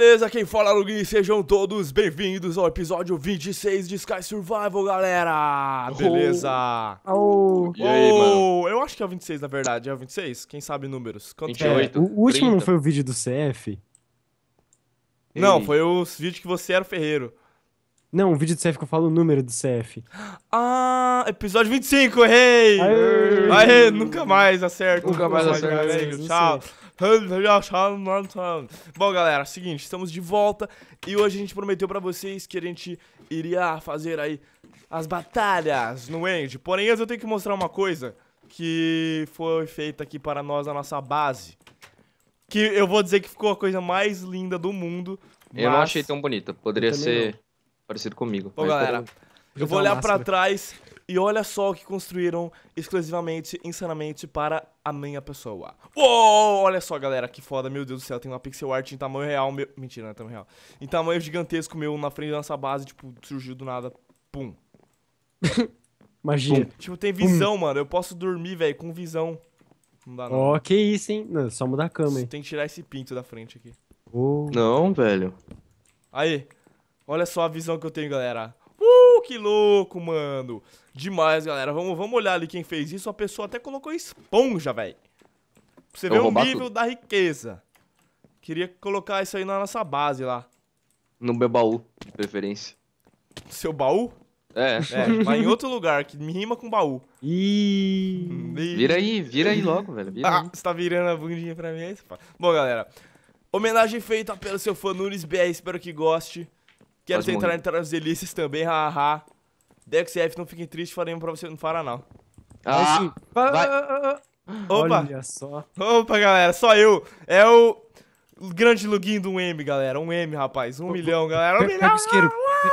beleza? Quem fala é Lugin, sejam todos bem-vindos ao episódio 26 de Sky Survival, galera! Beleza! Oh. E aí, mano? Eu acho que é o 26, na verdade. É o 26? Quem sabe números? Quanto 28, é? O último não foi o vídeo do CF? Ei. Não, foi o vídeo que você era o ferreiro. Não, o vídeo do CF que eu falo o número do CF. Ah, episódio 25, errei! Aê, Aê nunca mais acerto. Nunca, mais, mais acerto. Tchau. Bom, galera, seguinte, estamos de volta e hoje a gente prometeu pra vocês que a gente iria fazer aí as batalhas no é, End. Porém, antes eu tenho que mostrar uma coisa que foi feita aqui para nós na nossa base. Que eu vou dizer que ficou a coisa mais linda do mundo. Eu não achei tão bonita. Poderia ser não. parecido comigo. Bom, galera, tá eu vou olhar para trás e olha só o que construíram exclusivamente, insanamente, para a minha pessoa. Uou, olha só, galera, que foda, meu Deus do céu, tem uma pixel art em tamanho real, meu... Mentira, não é tamanho real. Em tamanho gigantesco meu, na frente da nossa base, tipo, surgiu do nada, pum. Magia. Pum. Tipo, tem visão, pum. mano, eu posso dormir, velho, com visão. Não dá não. Ó, oh, que isso, hein? Não, só mudar a cama, hein? Tem que tirar esse pinto da frente aqui. Oh. Não, velho. Aí, olha só a visão que eu tenho, galera. Uh, que louco, mano. Demais, galera. Vamos, vamos olhar ali quem fez isso. A pessoa até colocou esponja, velho. Pra você ver o nível tudo. da riqueza. Queria colocar isso aí na nossa base lá. No meu baú, de preferência. Seu baú? É. é mas em outro lugar, que me rima com baú. Ih. E... Vira aí, vira aí logo, velho. Vira ah, aí. você tá virando a bundinha pra mim aí? É Bom, galera. Homenagem feita pelo seu fã Nunes BR, espero que goste. Quero tentar entrar nas delícias também, haha. Dex e não fiquem tristes, faremos pra você fará não. Ah, sim. vai. Ah, ah, ah, Opa! Olha só. Opa, galera, só eu. É o grande login do M, galera. Um M, rapaz. Um milhão, galera. Um pega, milhão. Pega o isqueiro.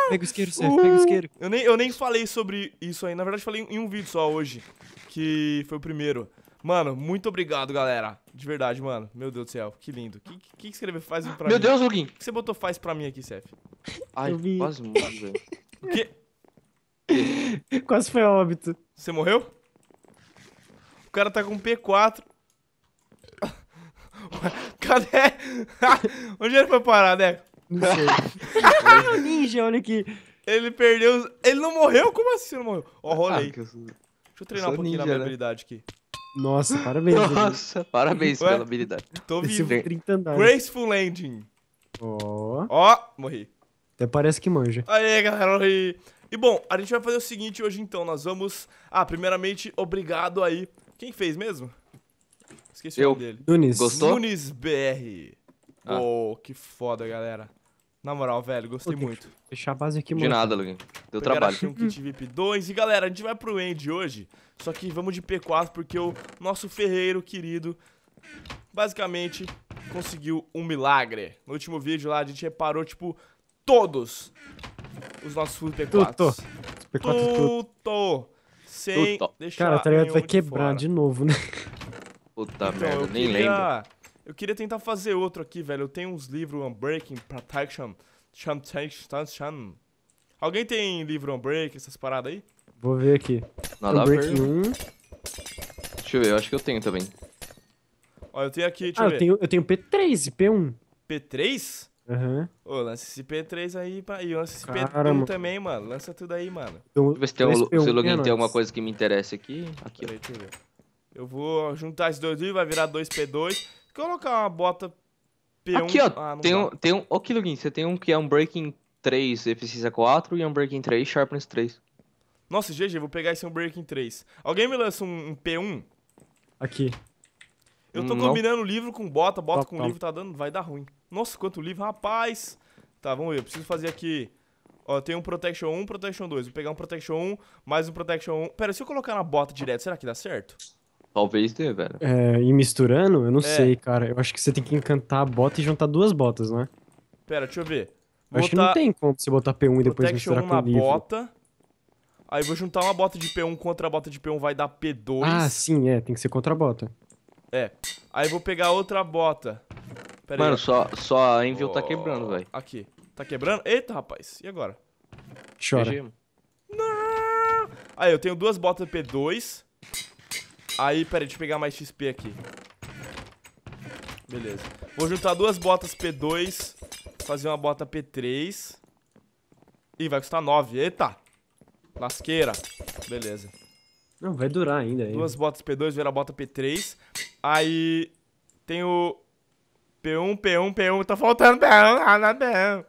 Pega o isqueiro, Sérgio. Uh. Pega o uh! isqueiro. Eu nem, eu nem falei sobre isso aí. Na verdade, falei em um vídeo só hoje. Que foi o primeiro. Mano, muito obrigado, galera. De verdade, mano. Meu Deus do céu. Que lindo. O que, que, que escrever faz pra Meu mim? Meu Deus, Lugin. O que você botou faz pra mim aqui, CF. Ai, quase morri, velho. O quê? Quase foi a óbito. Você morreu? O cara tá com P4. Cadê? Onde ele é foi parar, Deco? Não sei. é o ninja, olha aqui. Ele perdeu. Ele não morreu? Como assim não morreu? Ó, oh, rolei. Ah, sou... Deixa eu treinar eu um pouquinho ninja, na minha né? habilidade aqui. Nossa, parabéns. Nossa, parabéns pela habilidade. Tô vivo. 30 Graceful Landing. Ó. Oh. Ó, oh, morri. Até parece que manja. Aê, galera, morri. E bom, a gente vai fazer o seguinte hoje então, nós vamos... Ah, primeiramente, obrigado aí. Quem fez mesmo? Esqueci Eu. o nome dele. Nunes. Gostou? Nunes BR. Ah. Oh, que foda, galera. Na moral, velho, gostei muito. Deixar a base aqui, mano. De nada, Luguinho. Deu Pegar trabalho. um kit VIP 2. E galera, a gente vai pro End hoje. Só que vamos de P4 porque o nosso ferreiro querido basicamente conseguiu um milagre. No último vídeo lá a gente reparou, tipo, todos os nossos P4. Tuto. P4 é tuto. Sem tuto. deixar Cara, tá ligado? Vai quebrar de, de, novo, né? Puta então, merda, nem queria... lembro. Eu queria tentar fazer outro aqui, velho. Eu tenho uns livros Unbreaking, Protection, Cham, Cham, Alguém tem livro Unbreaking, essas paradas aí? Vou ver aqui. Nada Unbreaking 1. Deixa eu ver, eu acho que eu tenho também. Ó, eu tenho aqui, ah, deixa ah, eu ver. Eu tenho, eu tenho P3 e P1. P3? Uhum. Ô, lança esse P3 aí, pá. E lança esse P1 também, mano. Lança tudo aí, mano. Deixa eu ver se, tem um, se o login tem alguma coisa que me interessa aqui. Aqui, ó. deixa eu ver. Eu vou juntar esses dois e vai virar 2P2. Colocar uma bota P1. Aqui, ó. Ah, tem, um, tem um. Ó, que login. Você tem um que é um Breaking 3 precisa 4 e um Breaking 3 Sharpness 3. Nossa, GG, vou pegar esse um Breaking 3. Alguém me lança um, um P1? Aqui. Eu tô combinando livro com bota, bota com livro, tá dando, vai dar ruim. Nossa, quanto livro, rapaz! Tá, vamos ver, eu preciso fazer aqui. Ó, tem um Protection 1, Protection 2. Vou pegar um Protection 1, mais um Protection 1. Pera, se eu colocar na bota direto, será que dá certo? Talvez dê, velho. É, e misturando, eu não é. sei, cara. Eu acho que você tem que encantar a bota e juntar duas botas, né? Pera, deixa eu ver. Botar... Acho que não tem como você botar P1 e depois misturar com o livro. bota. Aí vou juntar uma bota de P1 contra a bota de P1, vai dar P2. Ah, sim, é, tem que ser contra a bota. É. Aí vou pegar outra bota. Pera Mano, aí. só, só a Envil oh, tá quebrando, velho. Aqui. Tá quebrando? Eita, rapaz. E agora? Chora. Não! Aí, eu tenho duas botas P2. Aí, pera aí, deixa eu pegar mais XP aqui. Beleza. Vou juntar duas botas P2. Fazer uma bota P3. Ih, vai custar 9. Eita! Lasqueira. Beleza. Não, vai durar ainda. aí. Duas botas P2, virar bota P3. Aí tem o P1, P1, P1. Tá faltando P1, nada P1.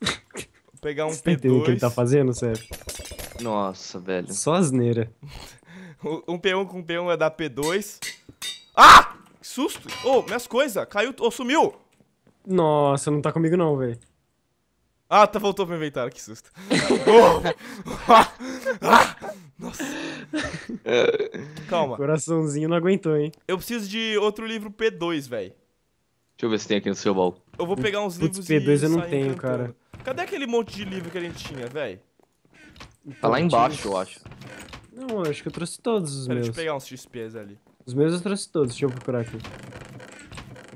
Vou pegar um Você P2. o que ele tá fazendo, Sérgio? Nossa, velho. Só asneira. um P1 com P1 é da P2. Ah! Que susto! Ô, oh, minhas coisas! Caiu, oh, sumiu! Nossa, não tá comigo não, velho. Ah, tá, voltou pra inventar, que susto. oh! Nossa. É. Calma. Coraçãozinho não aguentou, hein? Eu preciso de outro livro P2, velho. Deixa eu ver se tem aqui no seu baú. Eu vou pegar uns livros P2 eu não tenho, cara. Cadê aquele monte de livro que a gente tinha, velho? Tá lá embaixo, eu acho. Não, eu acho que eu trouxe todos os Pera, meus. Deixa eu pegar uns XPs ali. Os meus eu trouxe todos, deixa eu procurar aqui.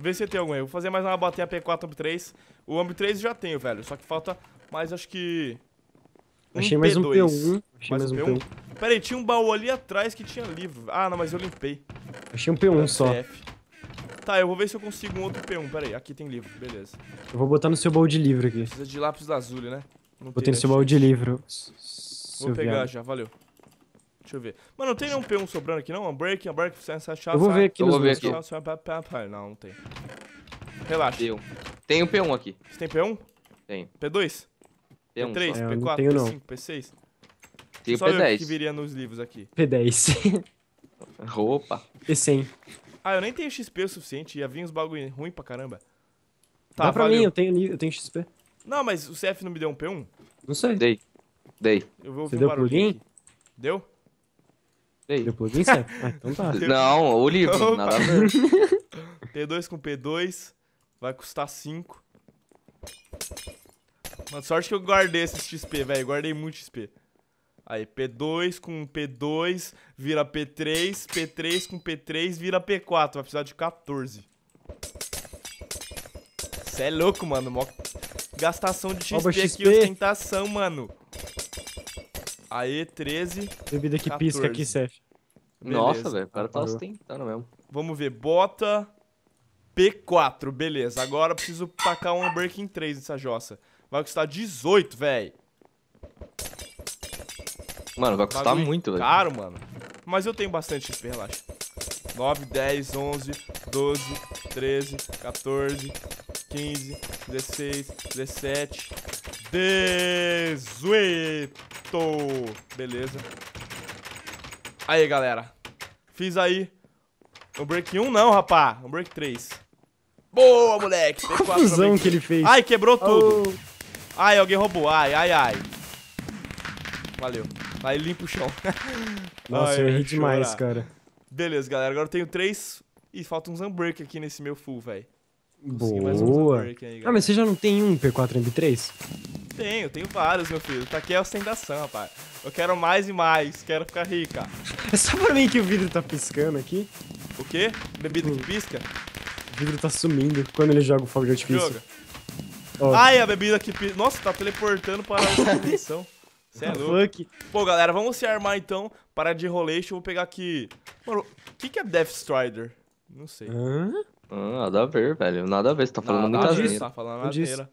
Vê se tem algum aí. Vou fazer mais uma bateria P4 Amp 3. O Amp 3 já tenho, velho. Só que falta mais, acho que. Um Achei P2. mais um P1. Achei mais, mais um P1. P1. Pera aí, tinha um baú ali atrás que tinha livro. Ah, não, mas eu limpei. Achei um P1 Era só. Tá, eu vou ver se eu consigo um outro P1. Pera aí, aqui tem livro, beleza. Eu vou botar no seu baú de livro aqui. Precisa de lápis azul, né? Não Botei no seu baú de livro. Vou pegar viado. já, valeu. Deixa eu ver. Mano, não tem nenhum P1 sobrando aqui, não? Um break, um break, você achar. Eu vou ver aqui, eu vou ver aqui. Não, não tem. Relaxa. Tem um P1 aqui. Você tem P1? Tem. P2? P1, P3, P4, tenho, P5, P6? Tem um P10. que viria nos livros aqui. P10. Opa. P100. Ah, eu nem tenho XP o suficiente, ia vir uns bagulho ruim pra caramba. Tá, Dá pra valeu. mim, eu tenho, eu tenho XP. Não, mas o CF não me deu um P1? Não sei. Dei. Dei. Eu vou ouvir Você um deu pro Aqui. Deu? Daí. Depois plugin certo? Ah, então tá. Não, o livro, nada a ver. T2 com P2 vai custar 5. Mano, sorte que eu guardei esses XP, velho. Guardei muito XP. Aí, P2 com P2 vira P3, P3 com P3 vira P4. Vai precisar de 14. Cê é louco, mano. Mó gastação de XP, Oba, XP. aqui, ostentação, mano. Aê, 13. Bebida que 14. pisca aqui, Seth. Nossa, velho, o cara tá ostentando mesmo. Vamos ver, bota P4, beleza. Agora preciso tacar um Breaking 3 nessa jossa. Vai custar 18, velho. Mano, vai custar Bagulho muito, velho. Caro, mano. Mas eu tenho bastante XP, relaxa. 9, 10, 11, 12, 13, 14, 15, 16, 17, 18. Estou... Beleza. Aí, galera. Fiz aí. O break 1 não, rapá. O break 3. Boa, moleque. Que confusão que ele fez. Ai, quebrou tudo. Oh. Ai, alguém roubou. Ai, ai, ai. Valeu. Aí limpa o chão. Nossa, ai, eu ri demais, cara. Beleza, galera. Agora eu tenho três e falta uns unbreak aqui nesse meu full, velho. Boa. Aí, ah, mas você já não tem um P4 mp 3 Tenho, tenho vários, meu filho. Tá aqui é ostentação, rapaz. Eu quero mais e mais, quero ficar rica. É só pra mim que o vidro tá piscando aqui. O quê? Bebida hum. que pisca? O vidro tá sumindo quando ele joga o fogo de artifício. Joga. Oh. Ai, a bebida que pisca. Nossa, tá teleportando para a dimensão. Cê é louco. Pô, galera, vamos se armar então. Para de rolê, eu vou pegar aqui. Mano, o que, que é Death Strider? Não sei. Hã? Ah, nada a ver, velho. Nada a ver, você tá falando nada muita disso, tá falando nada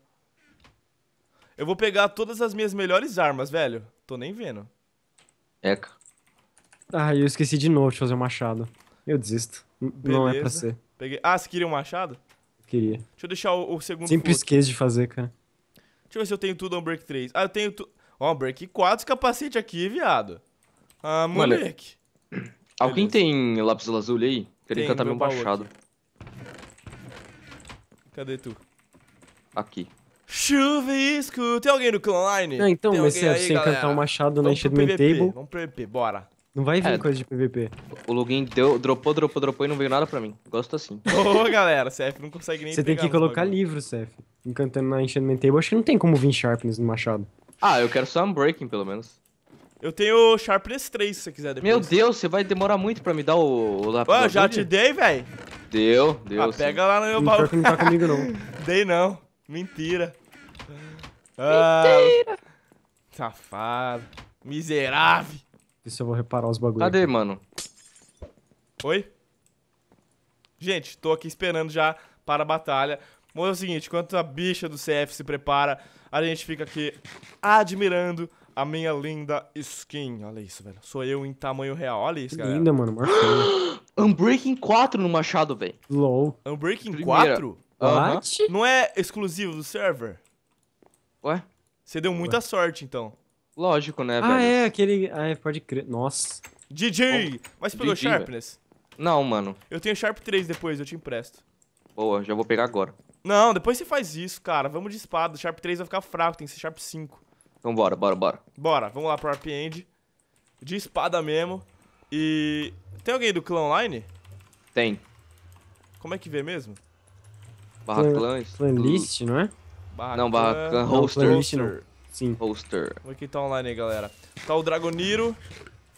Eu vou pegar todas as minhas melhores armas, velho. Tô nem vendo. Eca. Ah, eu esqueci de novo de fazer o um machado. Eu desisto. Beleza. Não é pra ser. Peguei. Ah, você queria um machado? Queria. Deixa eu deixar o, o segundo. Sempre esqueço de fazer, cara. Deixa eu ver se eu tenho tudo on break 3. Ah, eu tenho tudo. Ó, break 4 capacete aqui, viado. Ah, moleque. Mano, alguém tem lápis azul aí? Queria encantar meu machado. Aqui. Cadê tu? Aqui. Chuvisco! Tem alguém no clanline? Não, então, mas mas você encantar sem cantar o um machado na enchantment table. Vamos pro PVP, bora. Não vai vir é, coisa de PVP. O login deu, dropou, dropou, dropou e não veio nada pra mim. Gosto assim. Ô, galera, CF não consegue nem Você tem que colocar bagulho. livro, CF. Encantando na enchantment table. Acho que não tem como vir sharpness no machado. Ah, eu quero só unbreaking, pelo menos. Eu tenho sharpness 3, se você quiser depois. Meu Deus, você vai demorar muito pra me dar o... o Ué, eu já te dei, velho. Deu, deu. Ah, sim. pega lá no meu baú. Tá não tá comigo, não. Dei não. Mentira. Ah, Mentira. Safado. Miserável. Isso eu vou reparar os bagulhos. Cadê, mano? Oi? Gente, tô aqui esperando já para a batalha. Mas é o seguinte, enquanto a bicha do CF se prepara, a gente fica aqui admirando a minha linda skin. Olha isso, velho. Sou eu em tamanho real. Olha isso, galera. Linda, mano. Unbreaking 4 no Machado, velho. Low. Unbreaking 4? What? Uhum. Não é exclusivo do server? Ué? Você deu muita Ué. sorte, então. Lógico, né, ah, velho? Ah, é, aquele... Ah, é, pode crer. Nossa. DJ! Oh. Mas pegou DJ, Sharpness? Véio. Não, mano. Eu tenho Sharp 3 depois, eu te empresto. Boa, já vou pegar agora. Não, depois você faz isso, cara. Vamos de espada. Sharp 3 vai ficar fraco, tem que ser Sharp 5. Então bora, bora, bora. Bora, vamos lá pro Arp End. De espada mesmo. E. Tem alguém do clã online? Tem. Como é que vê mesmo? Barra clã. Clans. list, não é? Barra não, barra clã hoster. Sim. Hoster. Vamos aqui tá online aí, galera. Tá o Dragoniro,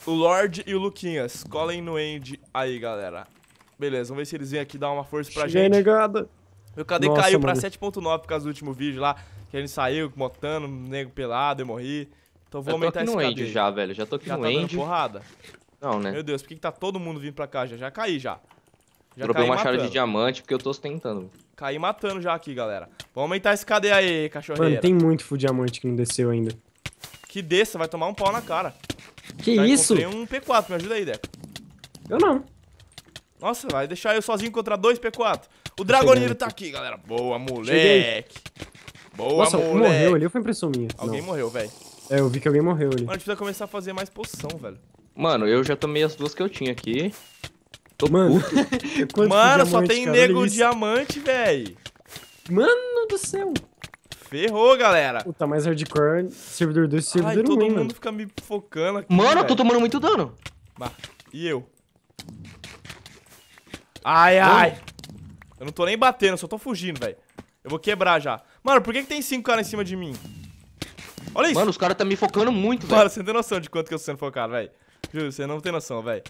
o Lorde e o Luquinhas. Colhem no end aí, galera. Beleza, vamos ver se eles vêm aqui dar uma força pra Cheguei gente. negada. Meu KD Nossa, caiu mano. pra 7.9 por causa do último vídeo lá. Que ele saiu motando, nego pelado, eu morri. Então vou eu aumentar esse end já, velho. Já tô aqui já no tá end. porrada. Não, né? Meu Deus, por que, que tá todo mundo vindo pra cá? Já, já caí, já. já Dropei uma chave de diamante porque eu tô tentando. Caí matando já aqui, galera. Vamos aumentar esse KD aí, cachorreira. Mano, tem muito full diamante que não desceu ainda. Que desça, vai tomar um pau na cara. Que já isso? Eu um P4, me ajuda aí, Deco. Eu não. Nossa, vai deixar eu sozinho contra dois P4. O Dragoniro tá aqui, galera. Boa, moleque. Cheguei. Boa, Nossa, moleque. morreu ali ou foi impressão minha? Alguém Não. morreu, velho. É, eu vi que alguém morreu ali. Mano, a gente precisa começar a fazer mais poção, velho. Mano, eu já tomei as duas que eu tinha aqui. Tô mano, puto. mano, só tem cara, nego diamante, velho. Mano do céu. Ferrou, galera. Puta, mais hardcore, servidor 2 servidor 1, Ai, todo mundo mano. fica me focando aqui, Mano, véio. eu tô tomando muito dano. Bah, e eu? Ai, ai. Mano. Eu não tô nem batendo, só tô fugindo, velho. Eu vou quebrar já. Mano, por que, que tem cinco caras em cima de mim? Olha isso. Mano, os caras tá me focando muito, velho. Mano, você não tem noção de quanto que eu tô sendo focado, velho. Juro, você não tem noção, velho.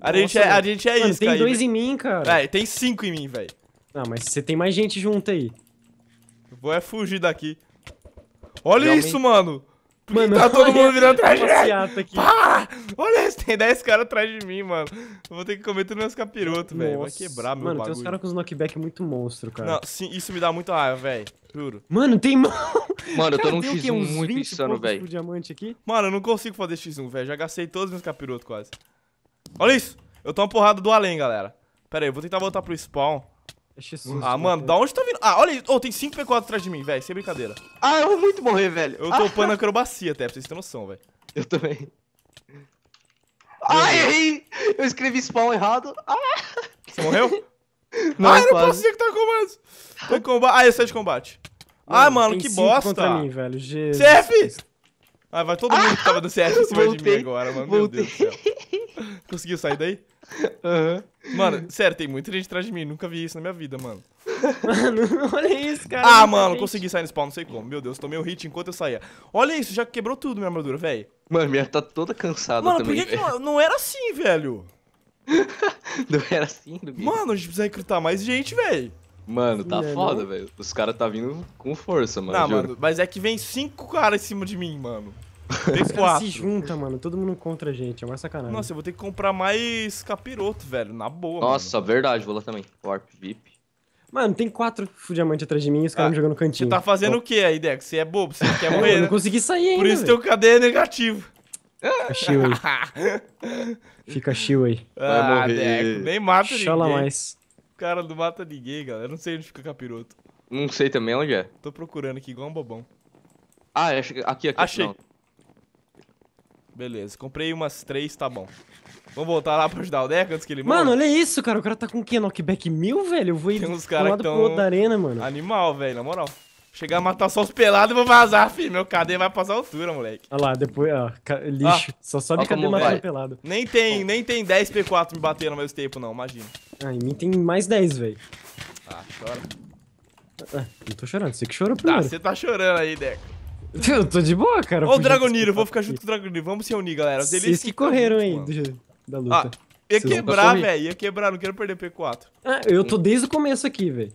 A, gente é, a gente é mano, isso, Tem aí, dois véio. em mim, cara. É, tem cinco em mim, velho. Não, mas você tem mais gente junto aí. vou é fugir daqui. Olha Realmente. isso, mano. Mano, tá todo mundo virando atrás de mim. Aqui. Para! Olha, tem 10 caras atrás de mim, mano. Eu vou ter que comer tudo meus capirotos, velho. Vai quebrar meu bagulho. Mano, tem uns caras com os knockback muito monstro, cara. Não, sim, isso me dá muito raiva, velho. Juro. Mano, tem... Mano, cara, eu tô num X1 muito insano, velho. diamante aqui? Mano, eu não consigo fazer X1, velho. Já gastei todos os meus capirotos, quase. Olha isso! Eu tô uma porrada do além, galera. Pera aí, eu vou tentar voltar pro spawn. É ah, mano, da onde tá vindo? Ah, olha aí. Oh, tem 5 P4 atrás de mim, velho. Sem brincadeira. Ah, eu vou muito morrer, velho. Eu tô upando ah. acrobacia até, pra vocês terem noção, velho. Eu também. Ai, ah, errei! Eu escrevi spawn errado. Ah. Você morreu? Não, ah, eu não posso dizer que tá comando. Tô em combate. Ah, eu saí de combate. ah, mano, que bosta. Contra mim, velho. Jesus. CF! Ah, vai todo mundo que tava no CF em cima de mim agora, mano. Meu Deus do céu. Conseguiu sair daí? Uhum. Mano, sério, tem muita gente atrás de mim. Nunca vi isso na minha vida, mano. Mano, olha isso, cara. Ah, mano, gente. consegui sair no spawn, não sei como. Meu Deus, tomei o um hit enquanto eu saía. Olha isso, já quebrou tudo minha armadura, velho. Mano, minha tá toda cansada mano, também. Mano, por que, que não, não era assim, velho? não era assim, do Mano, a gente precisa recrutar mais gente, velho. Mano, tá é, foda, velho. Os caras tá vindo com força, mano. Não, juro. mano, mas é que vem cinco caras em cima de mim, mano. Tem se junta, mano. Todo mundo contra a gente. É mais sacanagem. Nossa, eu vou ter que comprar mais capiroto, velho. Na boa. Nossa, mano. verdade. Vou lá também. Warp VIP. Mano, tem quatro diamante atrás de mim e os caras ah, me jogando no cantinho. Você tá fazendo oh. o que aí, Dex? Você é bobo, você quer morrer. eu não né? consegui sair ainda. Por isso teu KD é negativo. Fica chill aí. Fica chill aí. Vai ah, morrer. Deco, nem mata Chola ninguém. Chola mais. O cara não mata ninguém, galera. Eu não sei onde fica o capiroto. Não sei também onde é. Tô procurando aqui igual um bobão. Ah, é, aqui, aqui. Achei. Não. Beleza, comprei umas três, tá bom. Vamos voltar lá pra ajudar o Deco antes que ele morra? Mano, olha isso, cara. O cara tá com o quê? Knockback mil, velho? Eu vou ir Tem uns cara um tão... pro outro da arena, mano. Animal, velho, na moral. Chegar a matar só os pelados e vou vazar, filho. Meu cadê vai passar altura, moleque. Olha lá, depois, ó, lixo. Ah, só sobe cadê matando pelado. Nem tem, nem tem 10 P4 me batendo ao mesmo tempo, não, imagina. Ah, em mim tem mais 10, velho. Ah, chora. Ah, não tô chorando, você que chorou tá, primeiro. Ah, você tá chorando aí, Deco. Eu tô de boa, cara. Ó o Dragoniro, vou ficar junto com o Dragoniro. Vamos se unir, galera. Tá ah, Vocês Eles que correram aí da luta. Ah, ia quebrar, velho. Ia quebrar, não quero perder P4. Ah, eu tô desde o começo aqui, velho.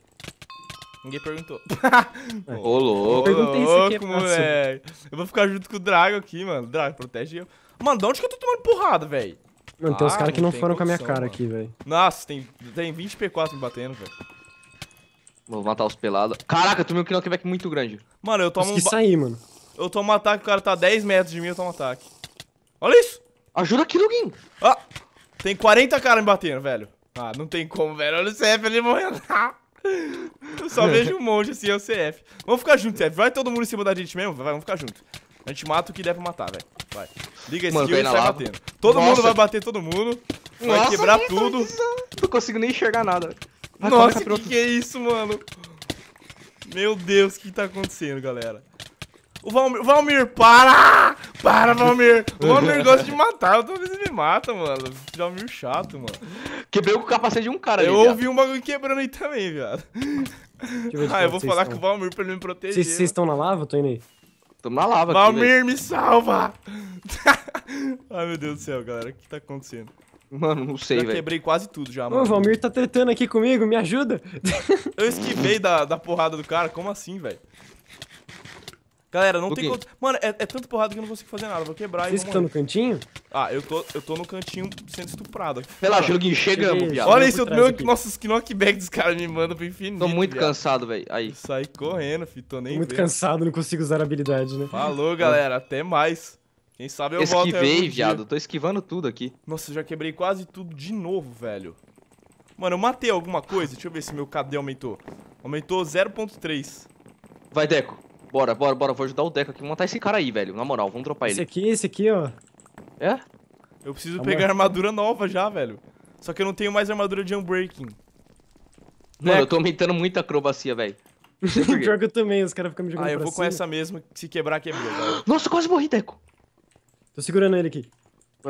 Ninguém perguntou. Ô, louco. Eu perguntei isso aqui, é moleque. Eu vou ficar junto com o Drago aqui, mano. Drago, protege eu. Mano, de onde que eu tô tomando porrada, velho? Mano, ah, tem uns ah, caras que não, não foram condição, com a minha cara mano. aqui, velho. Nossa, tem, tem 20 P4 me batendo, velho. Vou matar os pelados. Caraca, eu tomei um kill knockback muito grande. Mano, eu tomo Consegui um... sair, mano. Eu tomo um ataque, o cara tá 10 metros de mim, eu tomo um ataque. Olha isso! Ajuda aqui, Luguin! Ah! Tem 40 caras me batendo, velho. Ah, não tem como, velho. Olha o CF ali morrendo. eu só vejo um monte assim, é o CF. Vamos ficar junto, CF. Vai todo mundo em cima da gente mesmo? Vai, vamos ficar junto. A gente mata o que der pra matar, velho. Vai. Liga esse skill e sai lava. batendo. Todo Nossa. mundo vai bater todo mundo. Nossa, vai quebrar tudo. Não consigo nem enxergar nada, velho. Vai, Nossa, que que é isso, mano? Meu Deus, o que tá acontecendo, galera? O Valmir, Valmir, para! Para, Valmir! O Valmir gosta de matar, toda vez ele me mata, mano. Valmir chato, mano. Quebrei o capacete de um cara Eu ali, ouvi viado. um bagulho quebrando aí também, viado. Eu ah, eu vou falar estão. com o Valmir pra ele me proteger. Vocês, vocês estão na lava? Eu tô indo aí. Tô na lava Valmir, aqui, me salva! Ai, meu Deus do céu, galera. O que tá acontecendo? Mano, não sei, velho. Já quebrei quase tudo já, mano. Ô, Valmir tá tretando aqui comigo, me ajuda. Eu esquivei da, da porrada do cara, como assim, velho? Galera, não tem quê? Mano, é, é tanto porrada que eu não consigo fazer nada. vou quebrar Vocês e. Vocês estão no cantinho? Ah, eu tô, eu tô no cantinho sendo estuprado. Relaxa, joguinho, chegamos, viado. Olha isso, meu, aqui. nossos knockback dos caras me mandam pro infinito. Tô muito viado. cansado, velho. Aí. Saí correndo, fi, tô nem. Tô muito vendo. cansado, não consigo usar a habilidade, né? Falou, galera. Até mais. Quem sabe eu Esquivei, volto. Esquivei, viado. Tô esquivando tudo aqui. Nossa, eu já quebrei quase tudo de novo, velho. Mano, eu matei alguma coisa. Deixa eu ver se meu KD aumentou. Aumentou 0.3. Vai, Deco. Bora, bora, bora. Vou ajudar o Deco aqui. Vou matar esse cara aí, velho. Na moral, vamos dropar esse ele. Esse aqui, esse aqui, ó. É? Eu preciso Amor. pegar armadura nova já, velho. Só que eu não tenho mais armadura de unbreaking. Mano, Deco. eu tô aumentando muito a acrobacia, velho. Pior que eu também, os caras ficam me jogando Ah, eu vou cima. com essa mesmo, se quebrar, quebrou. Nossa, quase morri, Deco. Tô segurando ele aqui.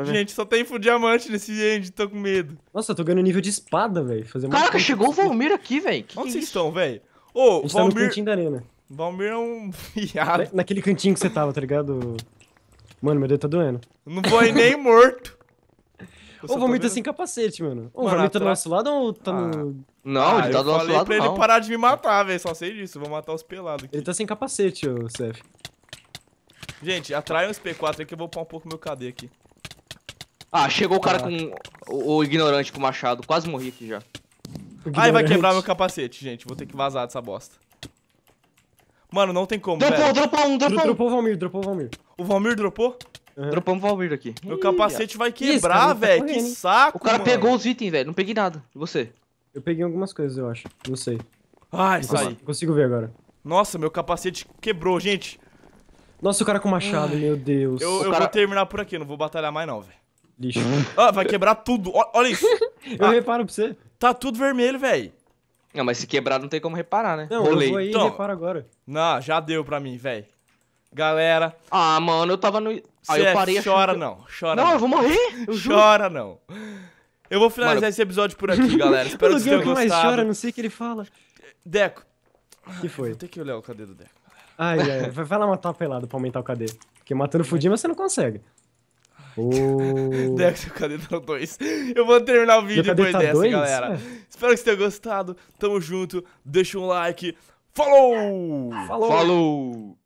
Gente, só tem full diamante nesse end, tô com medo. Nossa, eu tô ganhando nível de espada, velho. Caraca, chegou o Valmir aqui, velho. Onde vocês é estão, velho? Ô, oh, Valmir... tá no cantinho da arena. Valmir é um viado. naquele cantinho que você tava, tá ligado? Mano, meu dedo tá doendo. Não foi nem morto. Ô, o tá Valmir tá sem capacete, mano. Ô, o Valmir tá do nosso lado ou tá ah. no... Não, ah, ele tá do nosso lado, não. Eu falei pra ele parar de me matar, velho. Só sei disso. Vou matar os pelados aqui. Ele tá sem capacete, ô, Seth. Gente, atrai um sp 4 que eu vou pôr um pouco meu KD aqui. Ah, chegou o cara ah. com o, o, ignorante com o machado. Quase morri aqui já. Ai, vai quebrar meu capacete, gente. Vou ter que vazar dessa bosta. Mano, não tem como, dropou, velho. Dropou um, dropou um. Dropou o Valmir, dropou o Valmir. O Valmir dropou? Uhum. Dropamos o Valmir aqui. Meu capacete vai quebrar, tá velho. Tá que saco, O cara mano. pegou os itens, velho. Não peguei nada. E você? Eu peguei algumas coisas, eu acho. Não sei. Ai, ah, sai. Consigo ver agora. Nossa, meu capacete quebrou, gente. Nossa, o cara com machado, meu Deus. Eu, eu cara... vou terminar por aqui, não vou batalhar mais não, velho. Lixo. ah, vai quebrar tudo. Olha isso. eu ah, reparo pra você. Tá tudo vermelho, velho. Não, mas se quebrar não tem como reparar, né? Não, Rolei. eu vou aí então, e reparo agora. Não, já deu pra mim, velho. Galera. Ah, mano, eu tava no. Aí ah, eu parei. Chora não, chora. Não, não, eu vou morrer. Eu chora juro. não. Eu vou finalizar mano... esse episódio por aqui, galera. Espero que vocês tenham gostado. O chora, não sei o que ele fala. Deco. Que foi? Vou ter que olhar o cadê do Deco. Ai, ai, vai lá matar pelado pra aumentar o KD. Porque matando Fudim você não consegue. Oh. o KD tá 2. Eu vou terminar o vídeo depois tá dessa, dois? galera. É. Espero que você tenham gostado. Tamo junto. Deixa um like. Falou! Falou! Falou.